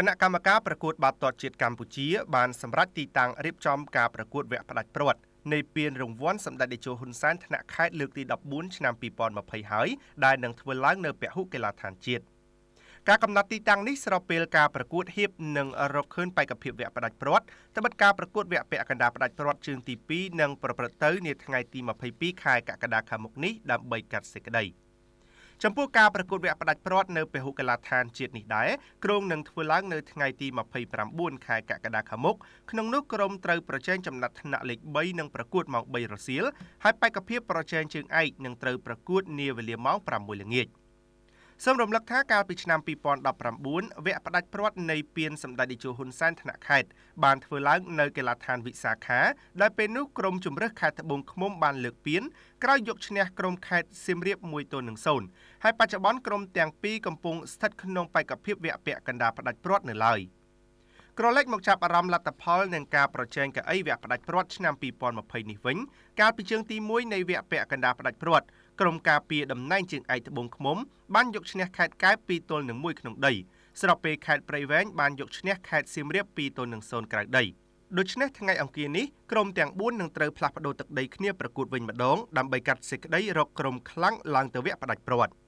គណៈកម្មការប្រកួតបាល់ទាត់ជាតិកម្ពុជាបានសម្រេចទីតាំងរៀបចំការប្រកួតវគ្គផ្ដាច់ព្រាត់នៃពានរង្វាន់សម្ដេចតេជោហ៊ុនសែនថ្នាក់ខេត្តលើកទី14ឆ្នាំ2020ហើយដែលនឹងធ្វើឡើងនៅពហុកីឡដ្ឋានជាតិការកំណត់ទីតាំងនេះស្របពេលការប្រកួតហៀបនិងរកឃើញបេក្ខភាពវគ្គផ្ដាច់ព្រាត់ត្បិតការប្រកួតវគ្គពាក់កណ្ដាលផ្ដាច់ព្រាត់ជើងទី2នឹងប្រព្រឹត្តទៅនាថ្ងៃទី22ខែកក្កដាខាងមុខនេះដើម្បីកាត់សេចក្តី។ចំពោះការប្រកួតវគ្គផ្ដាច់ព្រាត់នៅពហុកីឡដ្ឋានជាតិនេះដែរក្រុងនឹងធ្វើឡើងនៅថ្ងៃទី29ខែកក្កដាខាងមុខក្នុងនោះក្រុមត្រូវប្រជែងចំណាត់ថ្នាក់លេខ3និងប្រកួតម៉ោង3រសៀលហើយបេក្ខភាពប្រជែងជើងឯកនឹងត្រូវប្រកួតនាវេលាម៉ោង6ល្ងាច។សូមរំលឹកថាកាលពីឆ្នាំ2019វគ្គផ្ដាច់ព្រាត់នៃពានសម្ដេចតេជោហ៊ុនសែនថ្នាក់ខេត្តបានធ្វើឡើងនៅកីឡដ្ឋានវិសាខាដែលពេលនោះក្រុមជំរឹះខេត្តត្បូងឃ្មុំបានលើកពានក្រោយយកឈ្នះក្រុមខេត្តសៀមរាប1ទល់នឹង0ហើយបច្ចុប្បន្នក្រុមទាំងពីរកំពុងស្ថិតក្នុងបេក្ខភាពវគ្គពាក់កណ្ដាលផ្ដាច់ព្រាត់នៅឡើយ។ក្រឡេកមកចាប់អារម្មណ៍លទ្ធផលនឹងការប្រជែងកៅអីវគ្គផ្ដាច់ព្រាត់ឆ្នាំ2020នេះវិញកាលពីជើងទី1នៃវគ្គពាក់កណ្ដាលផ្ដាច់ព្រាត់ក្រុមការពារតំណែងជើងឯកត្បូងឃ្មុំបានយកឈ្នះខេត្តកែប2ទល់នឹង1ក្នុងដីស្របពេលខេត្តព្រៃវែងបានយកឈ្នះខេត្តសៀមរាប2ទល់នឹង0ក្រៅដីដូច្នេះថ្ងៃអង្គារនេះក្រុមទាំង4នឹងត្រូវផ្លាស់ប្តូរទឹកដីគ្នាប្រកួតវិញម្ដងដើម្បីកាត់សេចក្តីរកក្រុមខ្លាំងឡើងទៅវគ្គផ្ដាច់ព្រាត់។